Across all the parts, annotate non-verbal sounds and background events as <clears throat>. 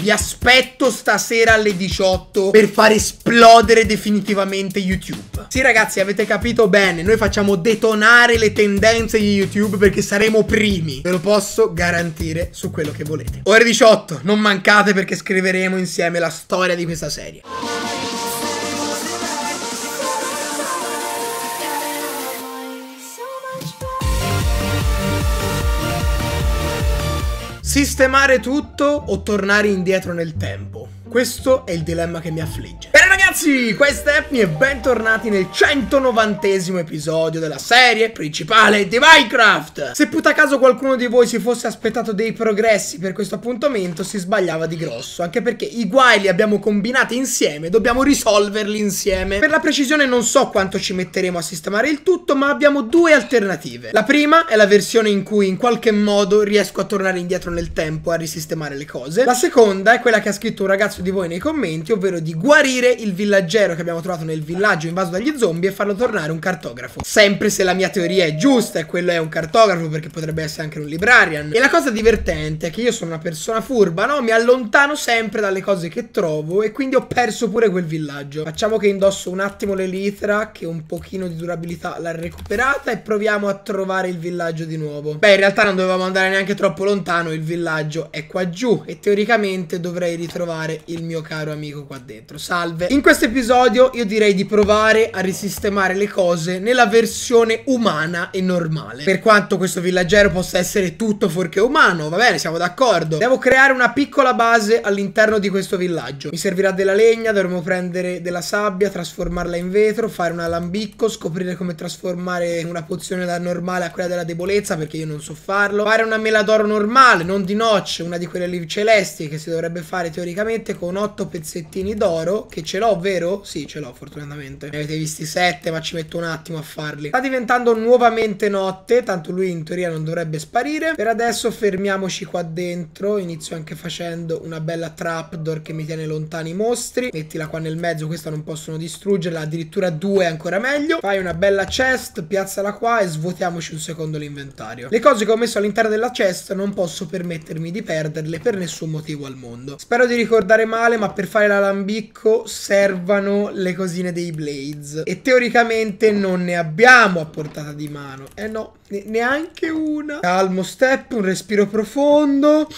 Vi aspetto stasera alle 18 per far esplodere definitivamente YouTube. Sì ragazzi, avete capito bene, noi facciamo detonare le tendenze di YouTube perché saremo primi. Ve lo posso garantire su quello che volete. Ore 18, non mancate perché scriveremo insieme la storia di questa serie. Sistemare tutto o tornare indietro nel tempo? Questo è il dilemma che mi affligge ragazzi, questa è Epni e bentornati nel 190 episodio della serie principale di Minecraft Se puta caso qualcuno di voi si fosse aspettato dei progressi per questo appuntamento si sbagliava di grosso Anche perché i guai li abbiamo combinati insieme, dobbiamo risolverli insieme Per la precisione non so quanto ci metteremo a sistemare il tutto ma abbiamo due alternative La prima è la versione in cui in qualche modo riesco a tornare indietro nel tempo a risistemare le cose La seconda è quella che ha scritto un ragazzo di voi nei commenti ovvero di guarire il villaggero che abbiamo trovato nel villaggio invaso dagli zombie e farlo tornare un cartografo. Sempre se la mia teoria è giusta e quello è un cartografo perché potrebbe essere anche un librarian. E la cosa divertente è che io sono una persona furba, no? Mi allontano sempre dalle cose che trovo e quindi ho perso pure quel villaggio. Facciamo che indosso un attimo l'elitra che un pochino di durabilità l'ha recuperata e proviamo a trovare il villaggio di nuovo. Beh, in realtà non dovevamo andare neanche troppo lontano, il villaggio è qua giù e teoricamente dovrei ritrovare il mio caro amico qua dentro. Salve. In questo episodio io direi di provare a risistemare le cose nella versione umana e normale. Per quanto questo villaggero possa essere tutto fuorché umano, va bene, siamo d'accordo. Devo creare una piccola base all'interno di questo villaggio. Mi servirà della legna, dovremo prendere della sabbia, trasformarla in vetro, fare un alambicco, scoprire come trasformare una pozione da normale a quella della debolezza, perché io non so farlo. Fare una mela d'oro normale, non di noce, una di quelle lì celesti che si dovrebbe fare teoricamente con 8 pezzettini d'oro, che ce l'ho vero? Sì, ce l'ho fortunatamente. Ne avete visti sette, ma ci metto un attimo a farli. Sta diventando nuovamente notte, tanto lui in teoria non dovrebbe sparire. Per adesso fermiamoci qua dentro. Inizio anche facendo una bella trapdoor che mi tiene lontani i mostri. Mettila qua nel mezzo, questa non possono distruggerla. Addirittura due, è ancora meglio. Fai una bella chest, piazzala qua e svuotiamoci un secondo l'inventario. Le cose che ho messo all'interno della chest non posso permettermi di perderle per nessun motivo al mondo. Spero di ricordare male, ma per fare l'alambicco serve servano le cosine dei Blades. E teoricamente non ne abbiamo a portata di mano. Eh no, ne neanche una. Calmo step, un respiro profondo.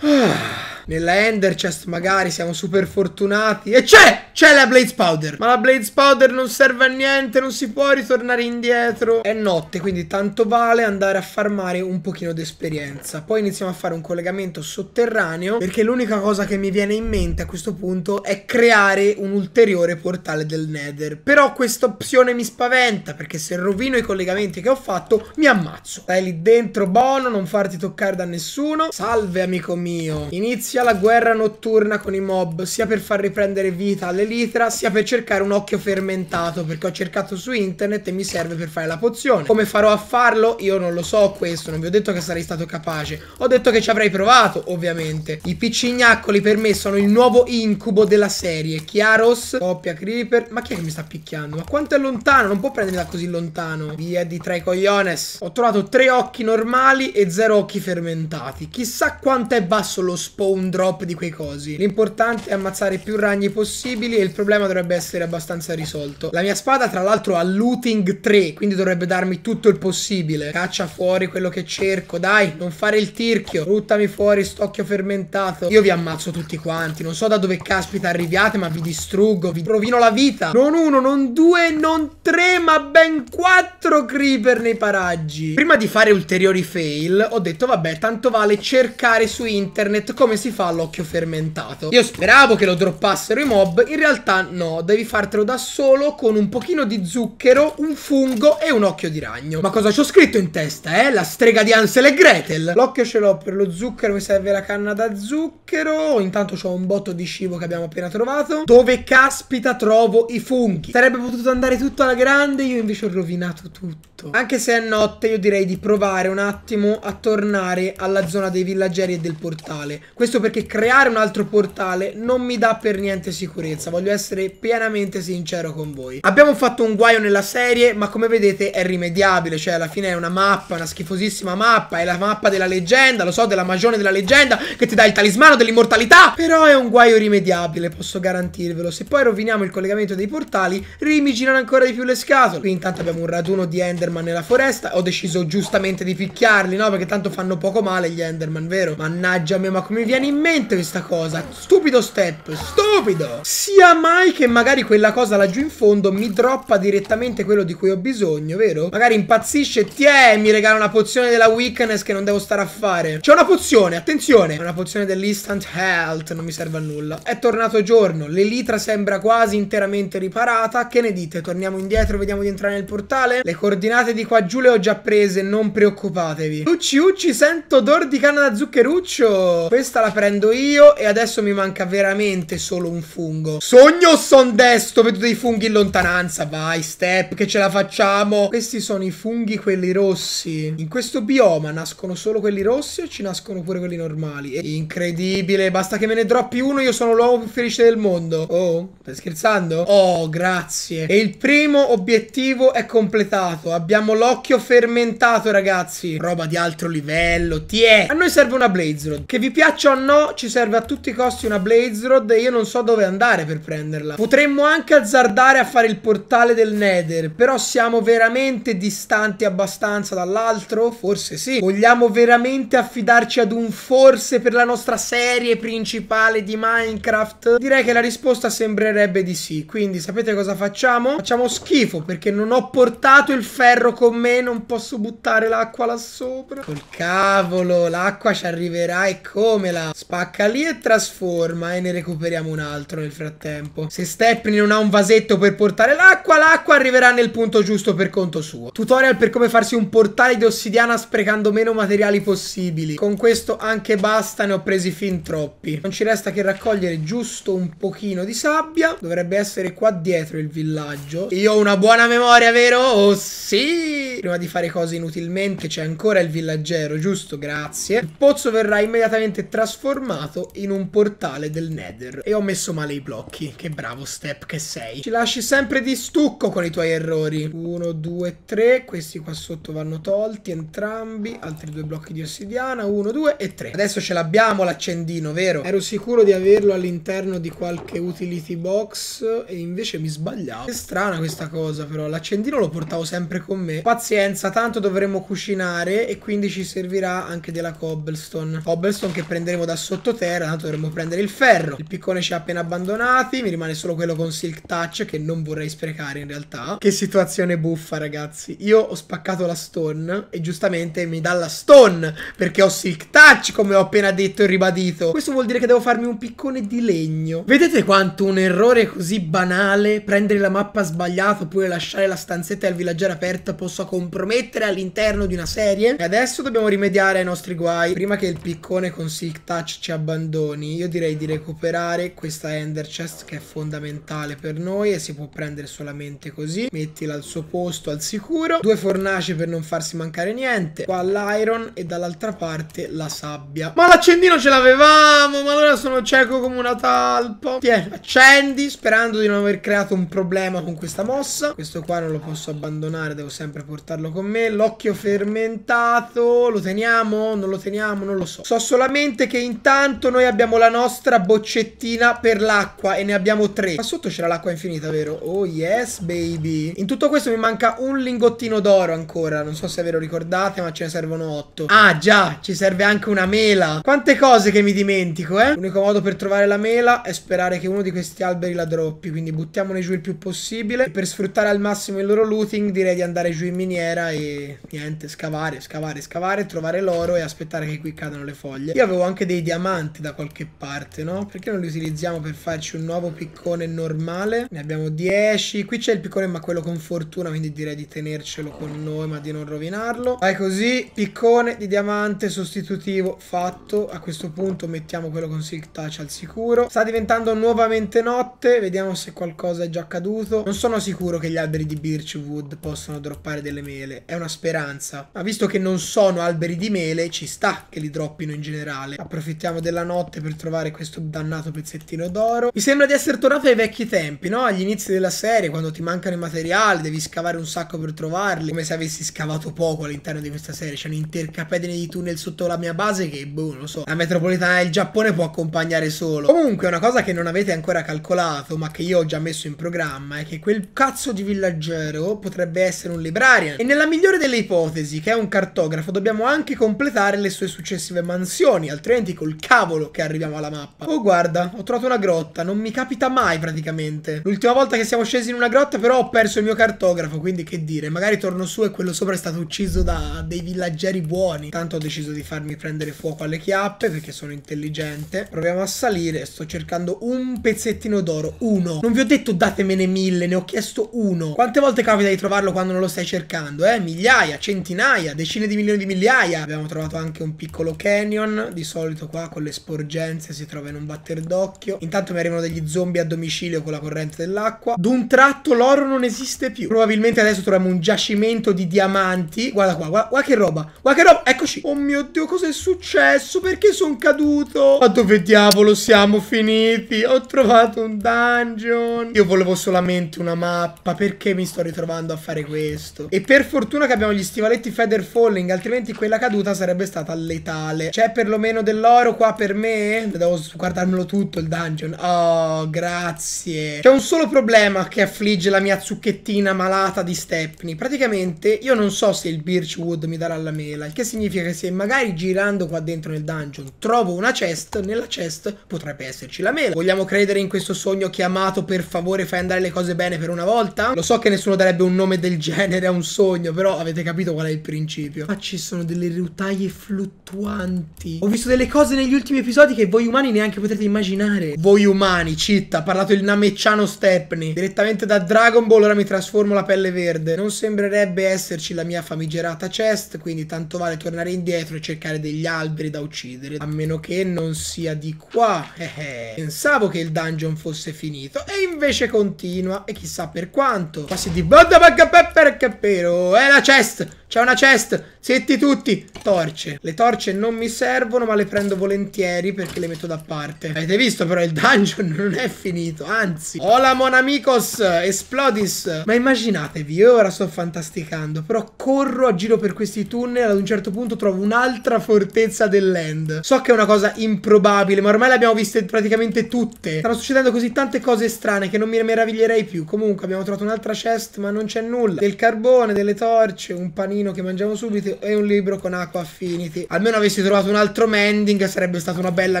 Ah. Nella Ender Chest magari siamo super fortunati. E c'è! C'è la Blaze Powder. Ma la Blaze Powder non serve a niente, non si può ritornare indietro. È notte, quindi tanto vale andare a farmare un pochino d'esperienza. Poi iniziamo a fare un collegamento sotterraneo, perché l'unica cosa che mi viene in mente a questo punto è creare un ulteriore portale del Nether. Però questa opzione mi spaventa, perché se rovino i collegamenti che ho fatto, mi ammazzo. Stai lì dentro, buono, non farti toccare da nessuno. Salve, amico mio. Inizia sia la guerra notturna con i mob, sia per far riprendere vita all'elitra, sia per cercare un occhio fermentato, perché ho cercato su internet e mi serve per fare la pozione. Come farò a farlo? Io non lo so questo, non vi ho detto che sarei stato capace. Ho detto che ci avrei provato, ovviamente. I piccignaccoli per me sono il nuovo incubo della serie. Chiaros, coppia creeper. Ma chi è che mi sta picchiando? Ma quanto è lontano? Non può prendermi da così lontano. Via di tra i cogliones. Ho trovato tre occhi normali e zero occhi fermentati. Chissà quanto è basso lo spawn un drop di quei cosi. L'importante è ammazzare più ragni possibili e il problema dovrebbe essere abbastanza risolto. La mia spada tra l'altro ha looting 3, quindi dovrebbe darmi tutto il possibile. Caccia fuori quello che cerco, dai, non fare il tirchio. Ruttami fuori, stocchio fermentato. Io vi ammazzo tutti quanti, non so da dove caspita arriviate, ma vi distruggo, vi rovino la vita. Non uno, non due, non tre, ma ben quattro creeper nei paraggi. Prima di fare ulteriori fail, ho detto vabbè, tanto vale cercare su internet come si fa l'occhio fermentato. Io speravo che lo droppassero i mob, in realtà no, devi fartelo da solo con un pochino di zucchero, un fungo e un occhio di ragno. Ma cosa ci ho scritto in testa, eh? La strega di Ansel e Gretel. L'occhio ce l'ho per lo zucchero, mi serve la canna da zucchero. Intanto c'ho un botto di cibo che abbiamo appena trovato. Dove caspita trovo i funghi? Sarebbe potuto andare tutto alla grande, io invece ho rovinato tutto. Anche se è notte, io direi di provare un attimo a tornare alla zona dei villaggeri e del portale. Questo perché creare un altro portale non mi dà per niente sicurezza, voglio essere pienamente sincero con voi. Abbiamo fatto un guaio nella serie, ma come vedete è rimediabile, cioè alla fine è una mappa, una schifosissima mappa, è la mappa della leggenda, lo so, della magione della leggenda, che ti dà il talismano dell'immortalità, però è un guaio rimediabile, posso garantirvelo. Se poi roviniamo il collegamento dei portali, rimigirano ancora di più le scatole. Qui intanto abbiamo un raduno di Enderman nella foresta, ho deciso giustamente di picchiarli, no? Perché tanto fanno poco male gli Enderman, vero? Mannaggia a me, ma come vieni in mente questa cosa. Stupido step, stupido. Sia mai che magari quella cosa laggiù in fondo mi droppa direttamente quello di cui ho bisogno, vero? Magari impazzisce, tiè, eh, mi regala una pozione della weakness che non devo stare a fare. C'è una pozione, attenzione. una pozione dell'instant health, non mi serve a nulla. È tornato giorno, l'elitra sembra quasi interamente riparata. Che ne dite? Torniamo indietro, vediamo di entrare nel portale? Le coordinate di qua giù le ho già prese, non preoccupatevi. Ucci, ucci, sento odor di canna da zuccheruccio. Questa la prendo prendo io e adesso mi manca veramente solo un fungo. Sogno o son desto? vedo dei funghi in lontananza. Vai, step, che ce la facciamo. Questi sono i funghi, quelli rossi. In questo bioma nascono solo quelli rossi o ci nascono pure quelli normali? È incredibile, basta che me ne droppi uno, io sono l'uomo più felice del mondo. Oh, stai scherzando? Oh, grazie. E il primo obiettivo è completato. Abbiamo l'occhio fermentato, ragazzi. Roba di altro livello, ti A noi serve una Blaze rod. Che vi piaccia o no? no, ci serve a tutti i costi una Blaze Rod e io non so dove andare per prenderla. Potremmo anche azzardare a fare il portale del Nether, però siamo veramente distanti abbastanza dall'altro? Forse sì. Vogliamo veramente affidarci ad un forse per la nostra serie principale di Minecraft? Direi che la risposta sembrerebbe di sì, quindi sapete cosa facciamo? Facciamo schifo perché non ho portato il ferro con me, non posso buttare l'acqua là sopra. Col cavolo, l'acqua ci arriverà e comela. Spacca lì e trasforma e ne recuperiamo un altro nel frattempo. Se Stepney non ha un vasetto per portare l'acqua, l'acqua arriverà nel punto giusto per conto suo. Tutorial per come farsi un portale di ossidiana sprecando meno materiali possibili. Con questo anche basta, ne ho presi fin troppi. Non ci resta che raccogliere giusto un pochino di sabbia. Dovrebbe essere qua dietro il villaggio. Io ho una buona memoria, vero? Oh sì! prima di fare cose inutilmente, c'è ancora il villaggero, giusto? Grazie. Il pozzo verrà immediatamente trasformato in un portale del Nether. E ho messo male i blocchi. Che bravo Step che sei. Ci lasci sempre di stucco con i tuoi errori. Uno, due, tre. Questi qua sotto vanno tolti, entrambi. Altri due blocchi di ossidiana. Uno, due e tre. Adesso ce l'abbiamo l'accendino, vero? Ero sicuro di averlo all'interno di qualche utility box e invece mi sbagliavo. È strana questa cosa però, l'accendino lo portavo sempre con me. Pazzesco pazienza, tanto dovremo cucinare e quindi ci servirà anche della cobblestone. Cobblestone che prenderemo da sottoterra, tanto dovremo prendere il ferro. Il piccone ci ha appena abbandonati, mi rimane solo quello con silk touch che non vorrei sprecare in realtà. Che situazione buffa ragazzi. Io ho spaccato la stone e giustamente mi dà la stone perché ho silk touch come ho appena detto e ribadito. Questo vuol dire che devo farmi un piccone di legno. Vedete quanto un errore così banale, prendere la mappa sbagliata oppure lasciare la stanzetta e il villaggero aperta possa compromettere all'interno di una serie. E adesso dobbiamo rimediare ai nostri guai. Prima che il piccone con Silk Touch ci abbandoni, io direi di recuperare questa Ender Chest che è fondamentale per noi e si può prendere solamente così. Mettila al suo posto, al sicuro. Due fornaci per non farsi mancare niente. Qua l'iron e dall'altra parte la sabbia. Ma l'accendino ce l'avevamo! Ma allora sono cieco come una talpa. Tieni, accendi sperando di non aver creato un problema con questa mossa. Questo qua non lo posso abbandonare, devo sempre portare portarlo con me. L'occhio fermentato, lo teniamo? Non lo teniamo? Non lo so. So solamente che intanto noi abbiamo la nostra boccettina per l'acqua e ne abbiamo tre. Qua sotto c'era l'acqua infinita, vero? Oh yes, baby. In tutto questo mi manca un lingottino d'oro ancora. Non so se ve lo ricordate, ma ce ne servono otto. Ah, già, ci serve anche una mela. Quante cose che mi dimentico, eh? L'unico modo per trovare la mela è sperare che uno di questi alberi la droppi. Quindi buttiamone giù il più possibile. E per sfruttare al massimo il loro looting direi di andare giù in mini miniera e niente, scavare, scavare, scavare, trovare l'oro e aspettare che qui cadano le foglie. Io avevo anche dei diamanti da qualche parte, no? Perché non li utilizziamo per farci un nuovo piccone normale? Ne abbiamo 10. Qui c'è il piccone ma quello con fortuna, quindi direi di tenercelo con noi ma di non rovinarlo. Vai così, piccone di diamante sostitutivo fatto. A questo punto mettiamo quello con silk touch al sicuro. Sta diventando nuovamente notte, vediamo se qualcosa è già accaduto. Non sono sicuro che gli alberi di birchwood possano droppare delle le mele, è una speranza. Ma visto che non sono alberi di mele, ci sta che li droppino in generale. Approfittiamo della notte per trovare questo dannato pezzettino d'oro. Mi sembra di essere tornato ai vecchi tempi, no? Agli inizi della serie, quando ti mancano i materiali, devi scavare un sacco per trovarli. Come se avessi scavato poco all'interno di questa serie. C'è un intercapedine di tunnel sotto la mia base che, boh, non so. La metropolitana del Giappone può accompagnare solo. Comunque, una cosa che non avete ancora calcolato, ma che io ho già messo in programma, è che quel cazzo di villaggero potrebbe essere un librarian. E nella migliore delle ipotesi, che è un cartografo, dobbiamo anche completare le sue successive mansioni, altrimenti col cavolo che arriviamo alla mappa. Oh guarda, ho trovato una grotta, non mi capita mai praticamente. L'ultima volta che siamo scesi in una grotta però ho perso il mio cartografo, quindi che dire, magari torno su e quello sopra è stato ucciso da dei villaggeri buoni. Tanto ho deciso di farmi prendere fuoco alle chiappe perché sono intelligente. Proviamo a salire, sto cercando un pezzettino d'oro, uno. Non vi ho detto datemene mille, ne ho chiesto uno. Quante volte capita di trovarlo quando non lo stai cercando? parlando, eh? migliaia, centinaia, decine di milioni di migliaia. Abbiamo trovato anche un piccolo canyon, di solito qua con le sporgenze si trova in un batter d'occhio. Intanto mi arrivano degli zombie a domicilio con la corrente dell'acqua. D'un tratto l'oro non esiste più. Probabilmente adesso troviamo un giacimento di diamanti. Guarda qua, guarda, guarda che roba, guarda che roba, eccoci. Oh mio Dio, cosa è successo? Perché sono caduto? Ma dove diavolo siamo finiti? Ho trovato un dungeon. Io volevo solamente una mappa, perché mi sto ritrovando a fare questo? E per per fortuna che abbiamo gli stivaletti feather falling, altrimenti quella caduta sarebbe stata letale. C'è perlomeno dell'oro qua per me? Devo guardarmelo tutto il dungeon. Oh, grazie. C'è un solo problema che affligge la mia zucchettina malata di Stepney. Praticamente io non so se il Birchwood mi darà la mela, il che significa che se magari girando qua dentro nel dungeon trovo una chest, nella chest potrebbe esserci la mela. Vogliamo credere in questo sogno chiamato per favore fai andare le cose bene per una volta? Lo so che nessuno darebbe un nome del genere a un sogno, però avete capito qual è il principio. Ma ah, ci sono delle rutaie fluttuanti. Ho visto delle cose negli ultimi episodi che voi umani neanche potete immaginare. Voi umani, citta, ha parlato il Namecciano Stepney. Direttamente da Dragon Ball ora mi trasformo la pelle verde. Non sembrerebbe esserci la mia famigerata chest, quindi tanto vale tornare indietro e cercare degli alberi da uccidere. A meno che non sia di qua. Eh, eh. Pensavo che il dungeon fosse finito e invece continua e chissà per quanto. Passi di Bada per vero. È la chest. C'è una chest. Setti tutti. Torce. Le torce non mi servono, ma le prendo volentieri perché le metto da parte. Avete visto però il dungeon <laughs> non è finito. Anzi. Hola mon amicos. Esplodis. Ma immaginatevi, io ora sto fantasticando. Però corro a giro per questi tunnel. Ad un certo punto trovo un'altra fortezza dell'end. So che è una cosa improbabile, ma ormai le abbiamo viste praticamente tutte. Stanno succedendo così tante cose strane che non mi meraviglierei più. Comunque abbiamo trovato un'altra chest, ma non c'è nulla. Del carbone lampone, delle torce, un panino che mangiamo subito e un libro con acqua affinity. Almeno avessi trovato un altro mending sarebbe stata una bella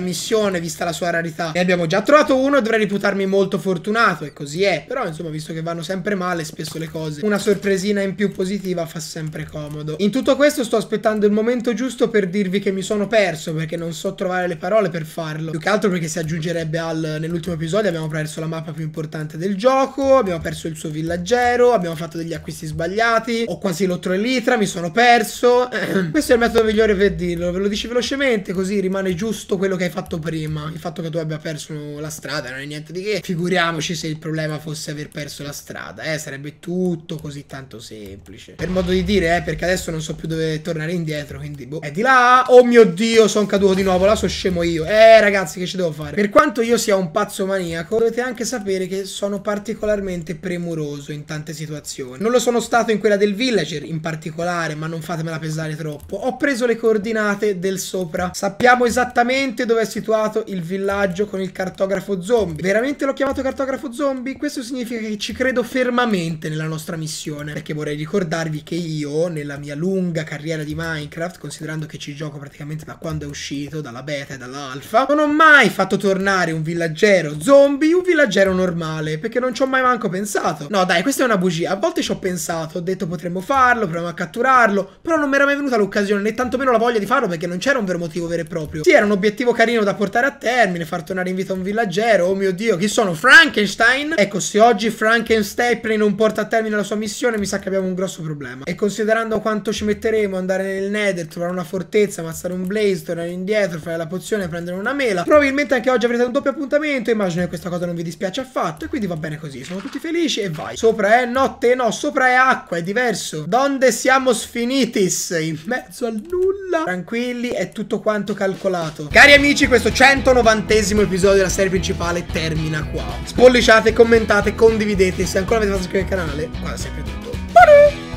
missione vista la sua rarità. Ne abbiamo già trovato uno dovrei riputarmi molto fortunato e così è. Però insomma visto che vanno sempre male spesso le cose, una sorpresina in più positiva fa sempre comodo. In tutto questo sto aspettando il momento giusto per dirvi che mi sono perso perché non so trovare le parole per farlo. Più che altro perché si aggiungerebbe al nell'ultimo episodio abbiamo perso la mappa più importante del gioco, abbiamo perso il suo villaggero, abbiamo fatto degli acquisti sbagliati passati, ho quasi l'otto le litra, mi sono perso. <clears throat> Questo è il metodo migliore per dirlo, ve lo dici velocemente così rimane giusto quello che hai fatto prima. Il fatto che tu abbia perso la strada non è niente di che. Figuriamoci se il problema fosse aver perso la strada, eh, sarebbe tutto così tanto semplice. Per modo di dire, eh, perché adesso non so più dove tornare indietro, quindi boh. È di là, oh mio Dio, sono caduto di nuovo, là sono scemo io. Eh ragazzi, che ci devo fare? Per quanto io sia un pazzo maniaco, dovete anche sapere che sono particolarmente premuroso in tante situazioni. Non lo sono stato in quella quella del villager in particolare, ma non fatemela pesare troppo. Ho preso le coordinate del sopra. Sappiamo esattamente dove è situato il villaggio con il cartografo zombie. Veramente l'ho chiamato cartografo zombie? Questo significa che ci credo fermamente nella nostra missione, perché vorrei ricordarvi che io, nella mia lunga carriera di Minecraft, considerando che ci gioco praticamente da quando è uscito, dalla beta e dall'alfa, non ho mai fatto tornare un villaggero zombie un villaggero normale, perché non ci ho mai manco pensato. No dai, questa è una bugia. A volte ci ho pensato, ho detto momento potremmo farlo, proviamo a catturarlo, però non mi era mai venuta l'occasione né tantomeno la voglia di farlo perché non c'era un vero motivo vero e proprio. Sì, era un obiettivo carino da portare a termine, far tornare in vita un villaggero, oh mio dio, chi sono? Frankenstein? Ecco, se oggi Frankenstein non porta a termine la sua missione mi sa che abbiamo un grosso problema. E considerando quanto ci metteremo andare nel Nether, trovare una fortezza, ammazzare un blaze, tornare indietro, fare la pozione, prendere una mela, probabilmente anche oggi avrete un doppio appuntamento, immagino che questa cosa non vi dispiace affatto e quindi va bene così, sono tutti felici e vai. Sopra è notte, no, sopra è acqua, è di diverso. Donde siamo sfinitis? In mezzo al nulla. Tranquilli, è tutto quanto calcolato. Cari amici, questo 190 episodio della serie principale termina qua. Spolliciate, commentate, condividete. Se ancora avete fatto iscrivervi al canale, qua è sempre tutto. Bye!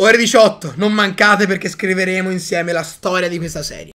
Ore 18, non mancate perché scriveremo insieme la storia di questa serie.